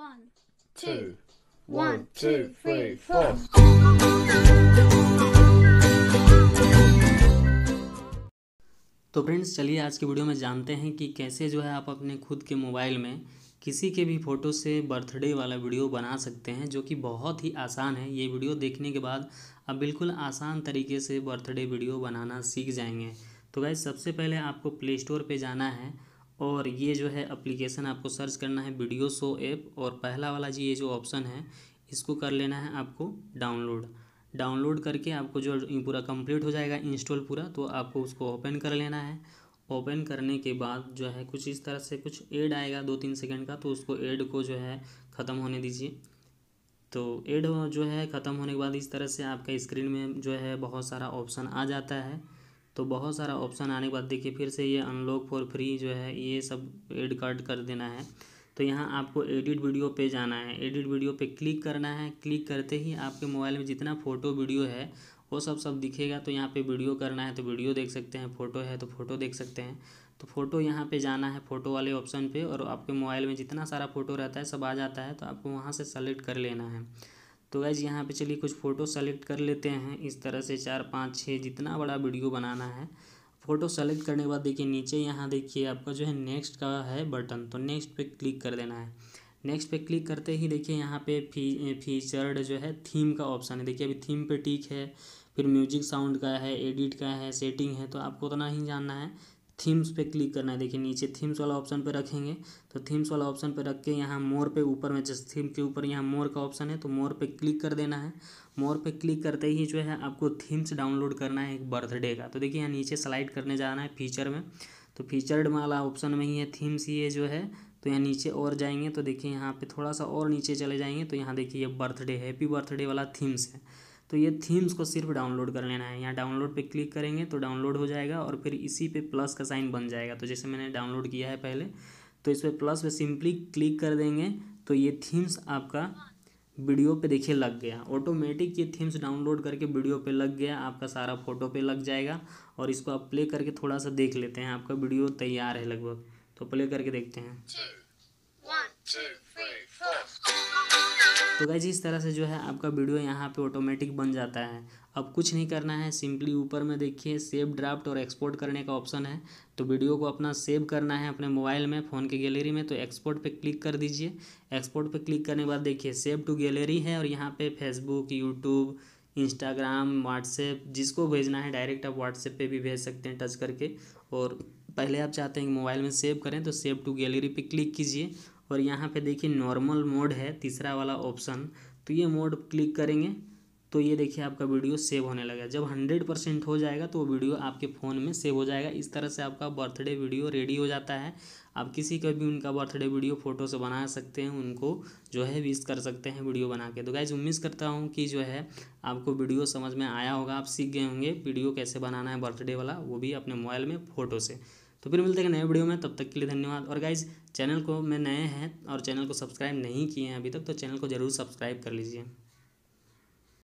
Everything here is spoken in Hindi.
तो फ्रेंड्स चलिए आज के वीडियो में जानते हैं कि कैसे जो है आप अपने खुद के मोबाइल में किसी के भी फ़ोटो से बर्थडे वाला वीडियो बना सकते हैं जो कि बहुत ही आसान है ये वीडियो देखने के बाद आप बिल्कुल आसान तरीके से बर्थडे वीडियो बनाना सीख जाएंगे तो गाइज सबसे पहले आपको प्ले स्टोर पर जाना है और ये जो है अप्लीकेशन आपको सर्च करना है वीडियो शो ऐप और पहला वाला जी ये जो ऑप्शन है इसको कर लेना है आपको डाउनलोड डाउनलोड करके आपको जो पूरा कंप्लीट हो जाएगा इंस्टॉल पूरा तो आपको उसको ओपन कर लेना है ओपन करने के बाद जो है कुछ इस तरह से कुछ एड आएगा दो तीन सेकेंड का तो उसको एड को जो है ख़त्म होने दीजिए तो एड जो है ख़त्म होने के बाद इस तरह से आपका स्क्रीन में जो है बहुत सारा ऑप्शन आ जाता है तो बहुत सारा ऑप्शन आने के बाद देखिए फिर से ये अनलॉक फॉर फ्री जो है ये सब एड कार्ड कर देना है तो यहाँ आपको एडिट वीडियो पे जाना है एडिट वीडियो पे क्लिक करना है क्लिक करते ही आपके मोबाइल में जितना फ़ोटो वीडियो है वो सब सब दिखेगा तो यहाँ पे वीडियो करना है तो वीडियो देख सकते हैं फ़ोटो है तो फ़ोटो देख सकते हैं तो फ़ोटो यहाँ पे जाना है फ़ोटो वाले ऑप्शन पे और आपके मोबाइल में जितना सारा फ़ोटो रहता है सब आ जाता है तो आपको वहाँ से सेलेक्ट कर लेना है तो गैज यहाँ पे चलिए कुछ फ़ोटो सेलेक्ट कर लेते हैं इस तरह से चार पाँच छः जितना बड़ा वीडियो बनाना है फ़ोटो सेलेक्ट करने के बाद देखिए नीचे यहाँ देखिए आपका जो है नेक्स्ट का है बटन तो नेक्स्ट पे क्लिक कर देना है नेक्स्ट पे क्लिक करते ही देखिए यहाँ पे फी फीचर्ड जो है थीम का ऑप्शन है देखिए अभी थीम पे टिक है फिर म्यूजिक साउंड का है एडिट का है सेटिंग है तो आपको उतना ही जानना है थीम्स पे क्लिक करना है देखिए नीचे थीम्स वाला ऑप्शन पे रखेंगे तो थीम्स वाला ऑप्शन पे रख के यहाँ मोर पे ऊपर में जिस थीम के ऊपर यहाँ मोर का ऑप्शन है तो मोर पे क्लिक कर देना है मोर पे क्लिक करते ही जो है आपको थीम्स डाउनलोड करना है एक बर्थडे का तो देखिए यहाँ नीचे स्लाइड करने जाना है फीचर में तो फीचर्ड वाला ऑप्शन में ही है थीम्स ये जो है तो यहाँ नीचे और जाएंगे तो देखिए यहाँ पर थोड़ा सा और नीचे चले जाएंगे तो यहाँ देखिए ये बर्थडे हैप्पी बर्थडे वाला थीम्स है तो ये थीम्स को सिर्फ डाउनलोड कर लेना है यहाँ डाउनलोड पे क्लिक करेंगे तो डाउनलोड हो जाएगा और फिर इसी पे प्लस का साइन बन जाएगा तो जैसे मैंने डाउनलोड किया है पहले तो इस पर प्लस पे सिंपली क्लिक कर देंगे तो ये थीम्स आपका वीडियो पे देखिए लग गया ऑटोमेटिक ये थीम्स डाउनलोड करके वीडियो पे लग गया आपका सारा फोटो पे लग जाएगा और इसको आप प्ले करके थोड़ा सा देख लेते हैं आपका वीडियो तैयार है लगभग तो प्ले करके देखते हैं two, one, two. तो गाइज इस तरह से जो है आपका वीडियो यहाँ पे ऑटोमेटिक बन जाता है अब कुछ नहीं करना है सिंपली ऊपर में देखिए सेव ड्राफ्ट और एक्सपोर्ट करने का ऑप्शन है तो वीडियो को अपना सेव करना है अपने मोबाइल में फ़ोन के गैलरी में तो एक्सपोर्ट पे क्लिक कर दीजिए एक्सपोर्ट पे क्लिक करने के बाद देखिए सेव टू गैलरी है और यहाँ पे फेसबुक यूट्यूब इंस्टाग्राम व्हाट्सएप जिसको भेजना है डायरेक्ट आप व्हाट्सएप पर भी भेज सकते हैं टच करके और पहले आप चाहते हैं कि मोबाइल में सेव करें तो सेव टू गैलरी पर क्लिक कीजिए और यहाँ पे देखिए नॉर्मल मोड है तीसरा वाला ऑप्शन तो ये मोड क्लिक करेंगे तो ये देखिए आपका वीडियो सेव होने लगा जब हंड्रेड परसेंट हो जाएगा तो वो वीडियो आपके फ़ोन में सेव हो जाएगा इस तरह से आपका बर्थडे वीडियो रेडी हो जाता है आप किसी का भी उनका बर्थडे वीडियो फ़ोटो से बना सकते हैं उनको जो है विश कर सकते हैं वीडियो बना के तो गाइज उम्मीद करता हूँ कि जो है आपको वीडियो समझ में आया होगा आप सीख गए होंगे वीडियो कैसे बनाना है बर्थडे वाला वो भी अपने मोबाइल में फ़ोटो से तो फिर मिलते हैं नए वीडियो में तब तक के लिए धन्यवाद और गाइज चैनल को मैं नए हैं और चैनल को सब्सक्राइब नहीं किए हैं अभी तक तो चैनल को ज़रूर सब्सक्राइब कर लीजिए